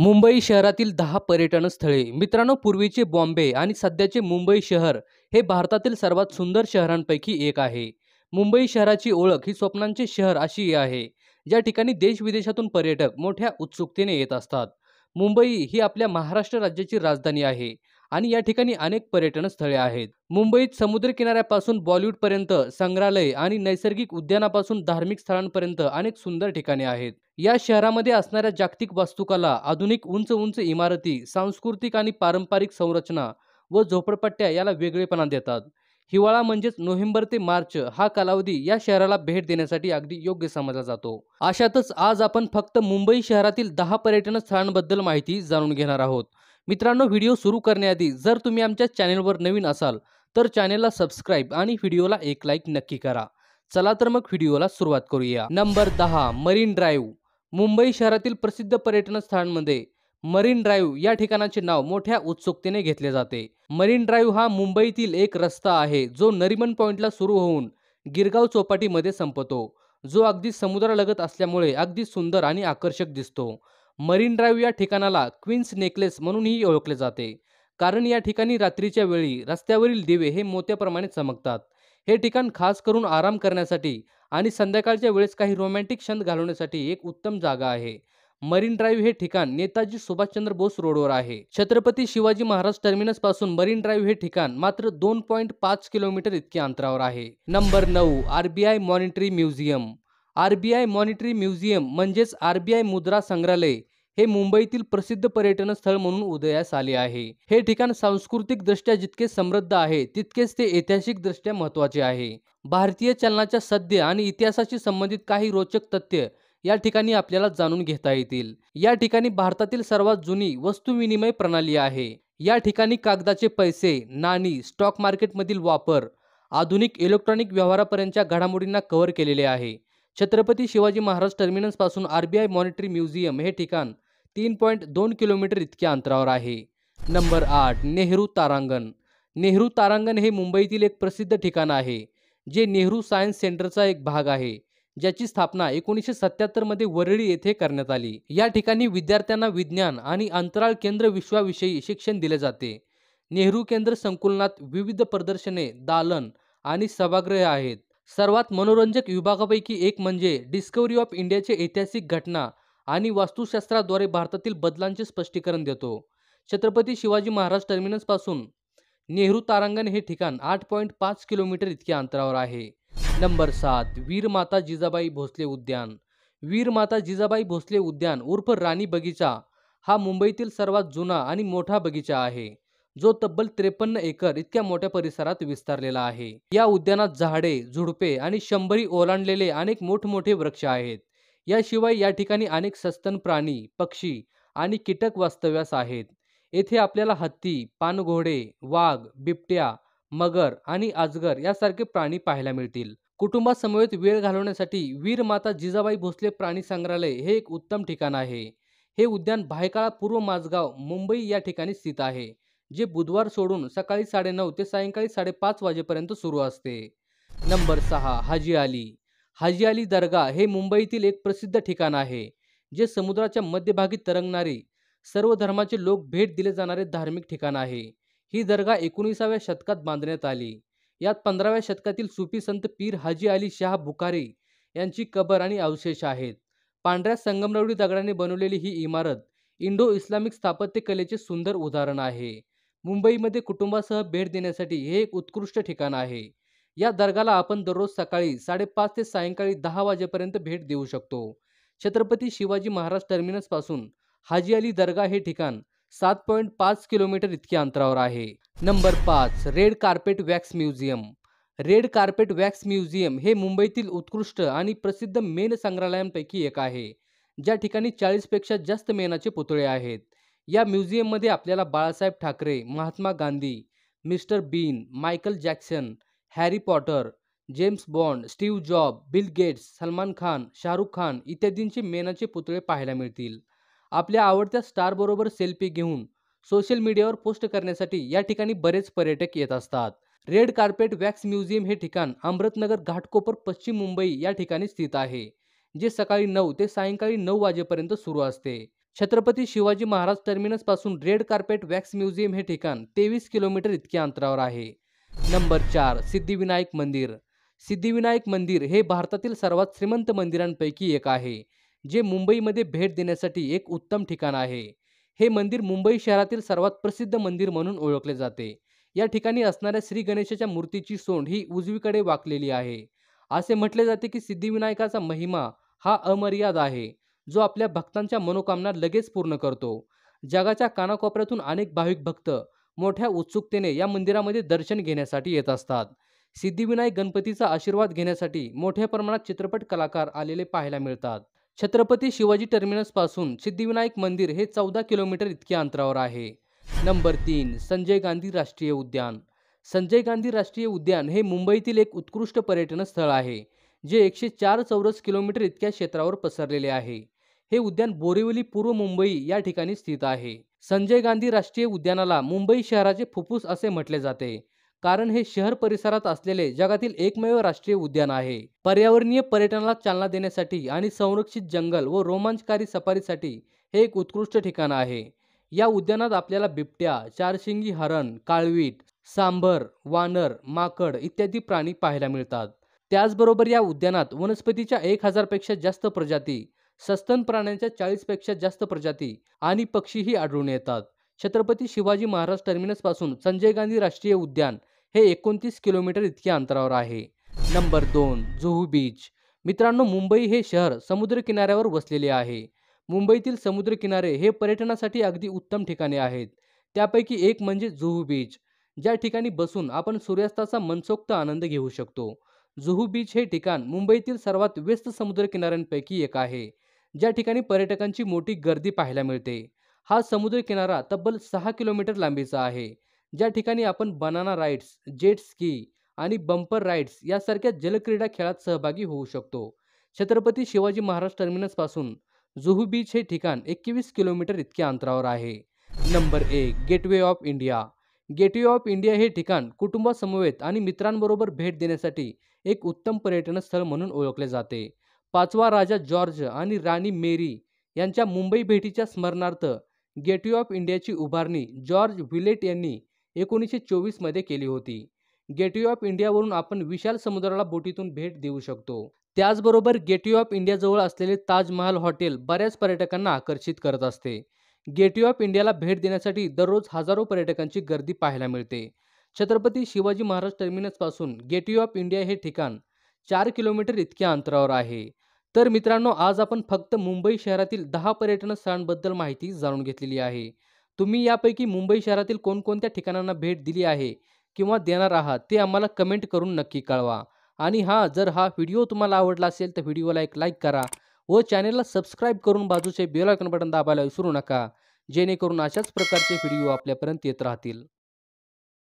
मुंबई शहरातील दहा पर्यटन स्थळे मित्रांनो पूर्वीचे बॉम्बे आणि सध्याचे मुंबई शहर हे भारतातील सर्वात सुंदर शहरांपैकी एक आहे मुंबई शहराची ओळख ही स्वप्नांचे शहर अशी आहे ज्या ठिकाणी देशविदेशातून पर्यटक मोठ्या उत्सुकतेने येत असतात मुंबई ही आपल्या महाराष्ट्र राज्याची राजधानी आहे आणि या ठिकाणी अनेक पर्यटन स्थळे आहेत मुंबईत समुद्रकिनाऱ्यापासून बॉलिवूडपर्यंत संग्रहालय आणि नैसर्गिक उद्यानापासून धार्मिक स्थळांपर्यंत अनेक सुंदर ठिकाणे आहेत या शहरामध्ये असणाऱ्या जागतिक वास्तुकला आधुनिक उंच उंच इमारती सांस्कृतिक आणि पारंपरिक संरचना व झोपडपट्ट्या याला वेगळेपणा देतात हिवाळा म्हणजेच नोव्हेंबर ते मार्च हा कालावधी या शहराला भेट देण्यासाठी अगदी योग्य समजला जातो अशातच आज आपण फक्त मुंबई शहरातील दहा पर्यटन स्थळांबद्दल माहिती जाणून घेणार आहोत मित्रांनो व्हिडिओ सुरू करण्याआधी जर तुम्ही आमच्या चॅनेलवर नवीन असाल तर चॅनेलला सबस्क्राईब आणि व्हिडिओला एक लाईक नक्की करा चला तर मग व्हिडिओला सुरुवात करूया नंबर दहा मरीन ड्राईव्ह मुंबई शहरातील प्रसिद्ध पर्यटन स्थानमध्ये मरीन ड्राईव्ह या ठिकाणाचे नाव मोठ्या उत्सुकतेने घेतले जाते मरीन ड्राईव्ह हा मुंबईतील एक रस्ता आहे जो नरिमन पॉईंटला सुरू होऊन गिरगाव चौपाटीमध्ये संपतो जो अगदी समुद्रालगत असल्यामुळे अगदी सुंदर आणि आकर्षक दिसतो मरीन ड्राईव्ह या ठिकाणाला क्वीन्स नेकलेस म्हणूनही ओळखले जाते कारण या ठिकाणी रात्रीच्या वेळी रस्त्यावरील दिवे हे मोत्याप्रमाणे चमकतात हे ठिकाण खास करून आराम करण्यासाठी आणि संध्याकाळच्या वेळेस काही रोमॅन्टिक क्षण घालवण्यासाठी एक उत्तम जागा आहे मरीन ड्राईव्ह हे ठिकाण नेताजी सुभाषचंद्र बोस रोडवर आहे छत्रपती शिवाजी महाराज टर्मिनस पासून मरीन ड्राईव्ह हे ठिकाण मात्र दोन पॉईंट पाच किलोमीटर इतक्या अंतरावर आहे नंबर नऊ RBI monetary museum RBI monetary museum म्हणजेच आरबीआय मुद्रा संग्रहालय हे मुंबईतील प्रसिद्ध पर्यटन स्थळ म्हणून उदयास आले आहे हे ठिकाण सांस्कृतिक दृष्ट्या जितके समृद्ध आहे तितकेच ते ऐतिहासिक दृष्ट्या महत्वाचे आहे भारतीय चलनाच्या सद्य आणि इतिहासाशी संबंधित काही रोचक तथ्य या ठिकाणी आपल्याला जाणून घेता येतील या ठिकाणी भारतातील सर्वात जुनी वस्तुविनिमय प्रणाली आहे या ठिकाणी कागदाचे पैसे नाणी स्टॉक मार्केटमधील वापर आधुनिक इलेक्ट्रॉनिक व्यवहारापर्यंतच्या घडामोडींना कव्हर केलेले आहे छत्रपती शिवाजी महाराज टर्मिनसपासून पासून आरबीआय आय मॉनिटरी म्युझियम हे ठिकाण तीन पॉईंट दोन किलोमीटर इतक्या अंतरावर आहे नंबर आठ नेहरू तारांगण नेहरू तारांगण हे मुंबईतील एक प्रसिद्ध ठिकाण आहे जे नेहरू सायन्स सेंटरचा एक भाग आहे ज्याची स्थापना एकोणीसशे सत्याहत्तरमध्ये वरळी येथे करण्यात आली या ठिकाणी विद्यार्थ्यांना विज्ञान आणि अंतराळ केंद्र विश्वाविषयी शिक्षण दिले जाते नेहरू केंद्र संकुलनात विविध प्रदर्शने दालन आणि सभागृहे आहेत सर्वात मनोरंजक विभागापैकी एक म्हणजे डिस्कवरी ऑफ इंडियाचे ऐतिहासिक घटना आणि वास्तुशास्त्राद्वारे भारतातील बदलांचे स्पष्टीकरण देतो छत्रपती शिवाजी महाराज टर्मिनसपासून नेहरू तारांगण हे ठिकाण आठ पॉईंट पाच किलोमीटर इतक्या अंतरावर आहे नंबर सात वीरमाता जिजाबाई भोसले उद्यान वीरमाता जिजाबाई भोसले उद्यान उर्फ राणी बगीचा हा मुंबईतील सर्वात जुना आणि मोठा बगीचा आहे जो तब्बल त्रेपन्न एकर इतक्या मोठ्या परिसरात विस्तारलेला आहे या उद्यानात झाडे झुडपे आणि शंभरी ओलांडलेले अनेक मोठमोठे वृक्ष आहेत याशिवाय या ठिकाणी अनेक सस्तन प्राणी पक्षी आणि कीटक वास्तव्यास आहेत येथे आपल्याला हत्ती पानघोडे वाघ बिबट्या मगर आणि आजगर यासारखे प्राणी पाहायला मिळतील कुटुंबासमवेत वेळ घालवण्यासाठी वीर माता जिजाबाई भोसले प्राणी संग्रहालय हे एक उत्तम ठिकाण आहे हे उद्यान भायकाळा पूर्व माझगाव मुंबई या ठिकाणी स्थित आहे जे बुधवार सोडून सकाळी साडेनऊ ते सायंकाळी साडेपाच वाजेपर्यंत सुरू असते नंबर सहा हाजी अली हाजी अली दर्गा हे मुंबईतील एक प्रसिद्ध ठिकाण आहे जे समुद्राच्या मध्यभागी तरंगणारे सर्व धर्माचे लोक भेट दिले जाणारे धार्मिक ठिकाण आहे ही दर्गा एकोणीसाव्या शतकात बांधण्यात आली यात पंधराव्या शतकातील सुफी संत पीर हाजी अली शाह बुखारी यांची कबर आणि अवशेष आहेत पांढऱ्या संगमरवडी दगडाने बनवलेली ही इमारत इंडो इस्लामिक स्थापत्यकलेचे सुंदर उदाहरण आहे मुंबईमध्ये कुटुंबासह भेट देण्यासाठी हे एक उत्कृष्ट ठिकाण आहे या दर्गाला आपण दररोज सकाळी साडेपाच ते सायंकाळी दहा वाजेपर्यंत भेट देऊ शकतो छत्रपती शिवाजी महाराज टर्मिनसपासून हाजी अली दर्गा हे ठिकाण सात पॉईंट पाच किलोमीटर इतक्या अंतरावर आहे नंबर पाच red carpet wax museum red carpet wax museum हे मुंबईतील उत्कृष्ट आणि प्रसिद्ध मेन संग्रहालयांपैकी एक आहे ज्या ठिकाणी चाळीसपेक्षा जास्त मेनाचे पुतळे आहेत या म्युझियममध्ये आपल्याला Balasaheb Thackeray Mahatma Gandhi Mister Bean Michael Jackson Harry Potter James Bond Steve Job Bill Gates Salman Khan Shahrukh Khan इत्यादींचे मेनाचे पुतळे पाहायला मिळतील आपल्या आवडत्या स्टारबरोबर सेल्फी घेऊन सोशल मीडियावर पोस्ट करण्यासाठी या ठिकाणी बरेच पर्यटक येत असतात रेड कार्पेट वॅक्स म्युझियम हे ठिकाण अमृतनगर घाटकोपर पश्चिम मुंबई या ठिकाणी स्थित आहे जे सकाळी नऊ ते सायंकाळी नऊ वाजेपर्यंत सुरू असते छत्रपती शिवाजी महाराज टर्मिनसपासून रेड कार्पेट वॅक्स म्युझियम हे ठिकाण तेवीस किलोमीटर इतक्या अंतरावर आहे नंबर चार सिद्धिविनायक मंदिर सिद्धिविनायक मंदिर हे भारतातील सर्वात श्रीमंत मंदिरांपैकी एक आहे जे मुंबईमध्ये भेट देण्यासाठी एक उत्तम ठिकाण आहे हे मंदिर मुंबई शहरातील सर्वात प्रसिद्ध मंदिर म्हणून ओळखले जाते या ठिकाणी असणाऱ्या श्री गणेशाच्या मूर्तीची सोंड ही उजवीकडे वाकलेली आहे असे म्हटले जाते की सिद्धिविनायकाचा महिमा हा अमर्याद आहे जो आपल्या भक्तांच्या मनोकामना लगेच पूर्ण करतो जगाच्या कानाकोपऱ्यातून अनेक भाविक भक्त मोठ्या उत्सुकतेने या मंदिरामध्ये दर्शन घेण्यासाठी येत असतात सिद्धिविनायक गणपतीचा आशीर्वाद घेण्यासाठी मोठ्या प्रमाणात चित्रपट कलाकार आलेले पाहायला मिळतात छत्रपती शिवाजी टर्मिनसपासून सिद्धिविनायक मंदिर हे चौदा किलोमीटर इतक्या अंतरावर आहे नंबर तीन संजय गांधी राष्ट्रीय उद्यान संजय गांधी राष्ट्रीय उद्यान हे मुंबईतील एक उत्कृष्ट पर्यटन स्थळ आहे जे एकशे चार चौरस किलोमीटर इतक्या क्षेत्रावर पसरलेले आहे हे उद्यान बोरिवली पूर्व मुंबई या ठिकाणी स्थित आहे संजय गांधी राष्ट्रीय उद्यानाला मुंबई शहराचे फुफ्फुस असे म्हटले जाते कारण हे शहर परिसरात असलेले जगातील एकमेव राष्ट्रीय उद्यान आहे पर्यावरणीय पर्यटनाला चालना देण्यासाठी आणि संरक्षित जंगल व रोमांचकारी सफारीसाठी हे एक उत्कृष्ट ठिकाण आहे या उद्यानात आपल्याला बिबट्या चारशिंगी हरण काळवीट सांबर वानर माकड इत्यादी प्राणी पाहायला मिळतात त्याचबरोबर या उद्यानात वनस्पतीच्या एक हजारपेक्षा जास्त प्रजाती सस्तन प्राण्यांच्या चाळीसपेक्षा जास्त प्रजाती आणि पक्षीही आढळून येतात छत्रपती शिवाजी महाराज टर्मिनस पासून संजय गांधी राष्ट्रीय उद्यान हे एकोणतीस किलोमीटर इतक्या अंतरावर आहे नंबर दोन जुहू बीच मित्रांनो मुंबई हे शहर समुद्रकिनाऱ्यावर वसलेले आहे मुंबईतील समुद्रकिनारे हे पर्यटनासाठी अगदी उत्तम ठिकाणे आहेत त्यापैकी एक म्हणजे जुहू बीच ज्या ठिकाणी बसून आपण सूर्यास्ताचा मनसोक्त आनंद घेऊ शकतो जुहू बीच हे ठिकाण मुंबईतील सर्वात व्यस्त समुद्रकिनाऱ्यांपैकी एक आहे ज्या ठिकाणी पर्यटकांची मोठी गर्दी पाहायला मिळते हा समुद्रकिनारा तब्बल सहा किलोमीटर लांबीचा आहे ज्या ठिकाणी आपण बनाना राईड्स जेट स्की आणि बंपर राईड्स यासारख्या जलक्रीडा खेळात सहभागी होऊ शकतो छत्रपती शिवाजी महाराज टर्मिनसपासून जुहू बीच हे ठिकाण एकवीस किलोमीटर इतक्या अंतरावर आहे नंबर एक gateway of India gateway of India हे ठिकाण कुटुंबासमवेत आणि मित्रांबरोबर भेट देण्यासाठी एक उत्तम पर्यटन स्थळ म्हणून ओळखले जाते पाचवा राजा जॉर्ज आणि राणी मेरी यांच्या मुंबई भेटीच्या स्मरणार्थ गेटवे ऑफ इंडियाची उभारणी जॉर्ज विलेट यांनी एकोणीसशे चोवीसमध्ये केली होती गेटवे ऑफ इंडियावरून आपण विशाल समुद्राला बोटीतून भेट देऊ शकतो त्याचबरोबर गेटवे ऑफ इंडियाजवळ असलेले ताजमहाल हॉटेल बऱ्याच पर्यटकांना आकर्षित करत असते गेटवे ऑफ इंडियाला भेट देण्यासाठी दररोज हजारो पर्यटकांची गर्दी पाहायला मिळते छत्रपती शिवाजी महाराज टर्मिनसपासून गेटवे ऑफ इंडिया हे ठिकाण चार किलोमीटर इतक्या अंतरावर आहे तर मित्रांनो आज आपण फक्त मुंबई शहरातील दहा पर्यटन स्थळांबद्दल माहिती जाणून घेतलेली आहे तुम्ही यापैकी मुंबई शहरातील कोणकोणत्या ठिकाणांना भेट दिली आहे किंवा देणार आहात ते आम्हाला कमेंट करून नक्की कळवा आणि हां जर हा व्हिडिओ तुम्हाला आवडला असेल तर व्हिडिओला एक लाईक करा व चॅनेलला सबस्क्राईब करून बाजूचे बेल आयकॉन बटन दाबायला विसरू नका जेणेकरून अशाच प्रकारचे व्हिडिओ आपल्यापर्यंत येत राहतील